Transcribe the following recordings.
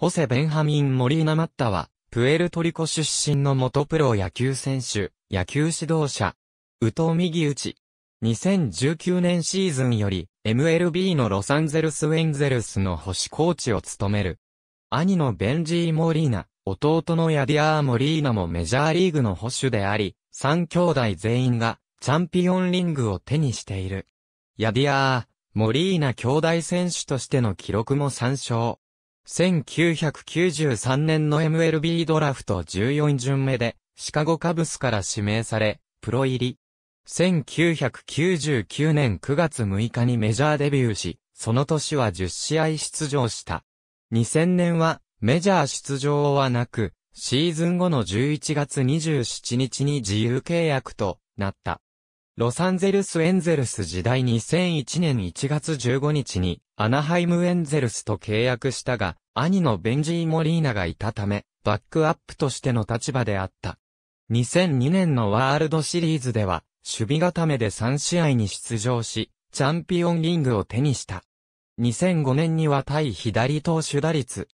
ホセ・ベンハミン・モリーナ・マッタは、プエルトリコ出身の元プロ野球選手、野球指導者、宇藤右ウチ。2019年シーズンより、MLB のロサンゼルス・ウェンゼルスの星コーチを務める。兄のベンジー・モリーナ、弟のヤディアー・モリーナもメジャーリーグの保守であり、3兄弟全員がチャンピオンリングを手にしている。ヤディアー、モリーナ兄弟選手としての記録も参照。1993年の MLB ドラフト14巡目で、シカゴカブスから指名され、プロ入り。1999年9月6日にメジャーデビューし、その年は10試合出場した。2000年は、メジャー出場はなく、シーズン後の11月27日に自由契約となった。ロサンゼルスエンゼルス時代2001年1月15日にアナハイムエンゼルスと契約したが、兄のベンジー・モリーナがいたため、バックアップとしての立場であった。2002年のワールドシリーズでは、守備固めで3試合に出場し、チャンピオンリングを手にした。2005年には対左投手打率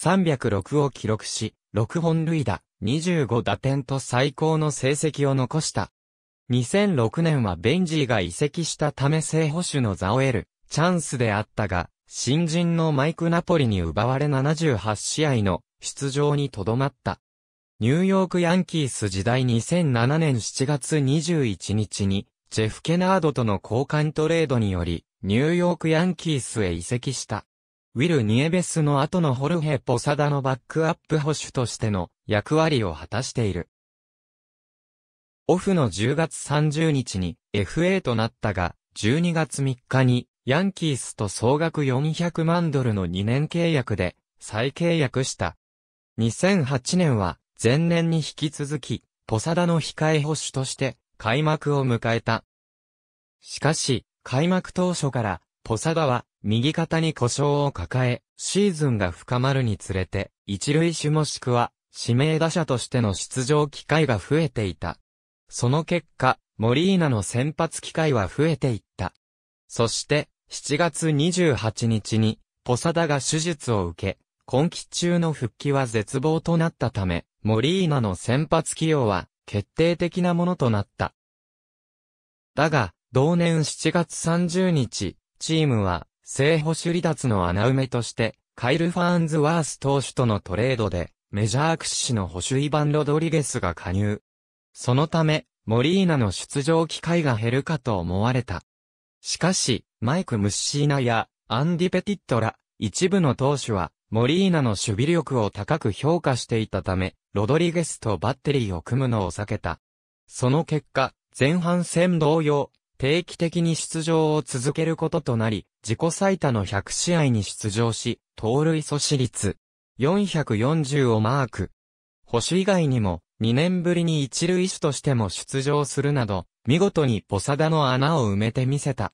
306を記録し、6本塁打、25打点と最高の成績を残した。2006年はベンジーが移籍したため正捕手の座を得るチャンスであったが、新人のマイク・ナポリに奪われ78試合の出場にとどまった。ニューヨークヤンキース時代2007年7月21日に、ジェフ・ケナードとの交換トレードにより、ニューヨークヤンキースへ移籍した。ウィル・ニエベスの後のホルヘ・ポサダのバックアップ保守としての役割を果たしている。オフの10月30日に FA となったが、12月3日にヤンキースと総額400万ドルの2年契約で再契約した。2008年は前年に引き続き、ポサダの控え保守として開幕を迎えた。しかし、開幕当初からポサダは右肩に故障を抱え、シーズンが深まるにつれて、一塁手もしくは指名打者としての出場機会が増えていた。その結果、モリーナの先発機会は増えていった。そして、7月28日に、ポサダが手術を受け、今季中の復帰は絶望となったため、モリーナの先発起用は決定的なものとなった。だが、同年7月30日、チームは、正捕手離脱の穴埋めとして、カイル・ファーンズワース投手とのトレードで、メジャー屈指の保守イバン・ロドリゲスが加入。そのため、モリーナの出場機会が減るかと思われた。しかし、マイク・ムッシーナやアンディ・ペティットら、一部の投手は、モリーナの守備力を高く評価していたため、ロドリゲスとバッテリーを組むのを避けた。その結果、前半戦同様、定期的に出場を続けることとなり、自己最多の100試合に出場し、盗塁阻止率440をマーク。星以外にも、2年ぶりに一塁手としても出場するなど、見事にポサダの穴を埋めてみせた。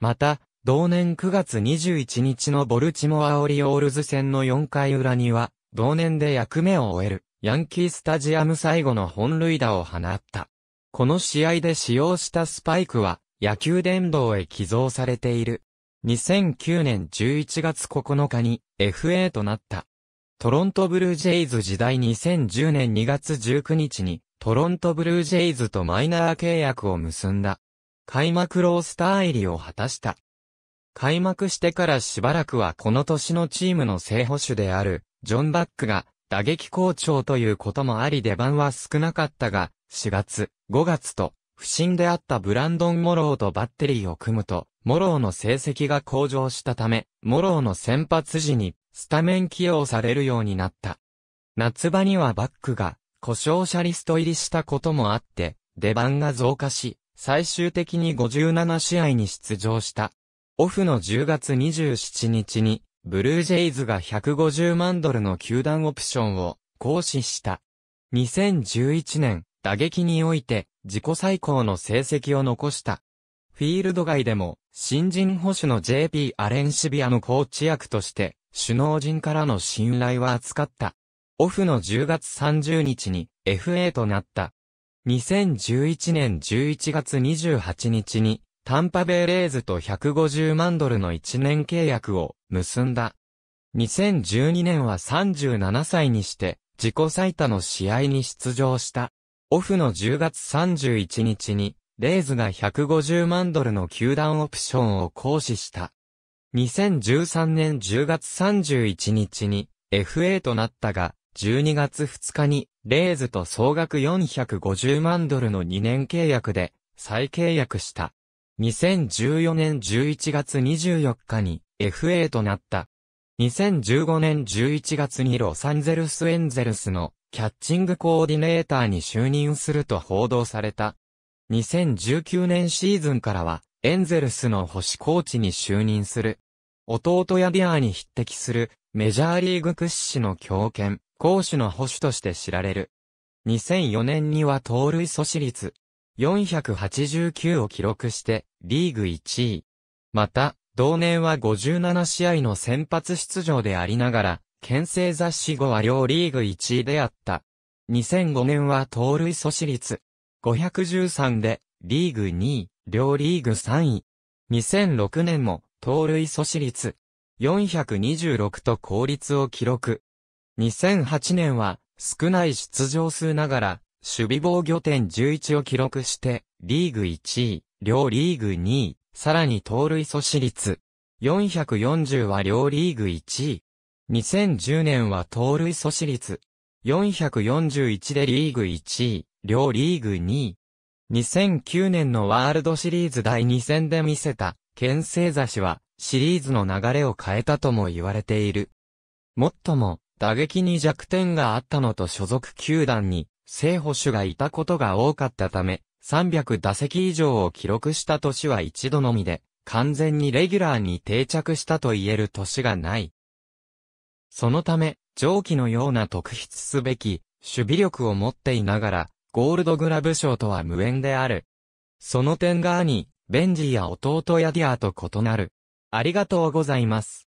また、同年9月21日のボルチモアオリオールズ戦の4回裏には、同年で役目を終える、ヤンキースタジアム最後の本塁打を放った。この試合で使用したスパイクは、野球殿堂へ寄贈されている。2009年11月9日に FA となった。トロントブルージェイズ時代2010年2月19日に、トロントブルージェイズとマイナー契約を結んだ。開幕ロースター入りを果たした。開幕してからしばらくはこの年のチームの正捕手である、ジョン・バックが、打撃好調ということもあり出番は少なかったが、4月、5月と、不審であったブランドン・モローとバッテリーを組むと、モローの成績が向上したため、モローの先発時にスタメン起用されるようになった。夏場にはバックが、故障者リスト入りしたこともあって、出番が増加し、最終的に57試合に出場した。オフの10月27日に、ブルージェイズが150万ドルの球団オプションを行使した。2011年、打撃において自己最高の成績を残した。フィールド外でも、新人保守の JP アレンシビアのコーチ役として首脳陣からの信頼は厚かった。オフの10月30日に FA となった。2011年11月28日にタンパベイレーズと150万ドルの1年契約を結んだ。2012年は37歳にして自己最多の試合に出場した。オフの10月31日にレーズが150万ドルの球団オプションを行使した。2013年10月31日に FA となったが、12月2日にレイズと総額450万ドルの2年契約で再契約した。2014年11月24日に FA となった。2015年11月にロサンゼルスエンゼルスのキャッチングコーディネーターに就任すると報道された。2019年シーズンからはエンゼルスの星コーチに就任する。弟やビアーに匹敵するメジャーリーグ屈指の強権、攻守の保守として知られる。2004年には盗塁阻止率489を記録してリーグ1位。また、同年は57試合の先発出場でありながら、県政雑誌後は両リーグ1位であった。2005年は盗塁阻止率513でリーグ2位、両リーグ3位。2006年も盗塁阻止率426と効率を記録。2008年は少ない出場数ながら守備防御点11を記録してリーグ1位、両リーグ2位、さらに盗塁阻止率440は両リーグ1位。2010年は盗塁阻止率441でリーグ1位、両リーグ2位。2009年のワールドシリーズ第2戦で見せた県正座氏は、シリーズの流れを変えたとも言われている。もっとも、打撃に弱点があったのと所属球団に、正捕手がいたことが多かったため、300打席以上を記録した年は一度のみで、完全にレギュラーに定着したと言える年がない。そのため、上記のような特筆すべき、守備力を持っていながら、ゴールドグラブ賞とは無縁である。その点がに、ベンジーや弟やディアと異なる。ありがとうございます。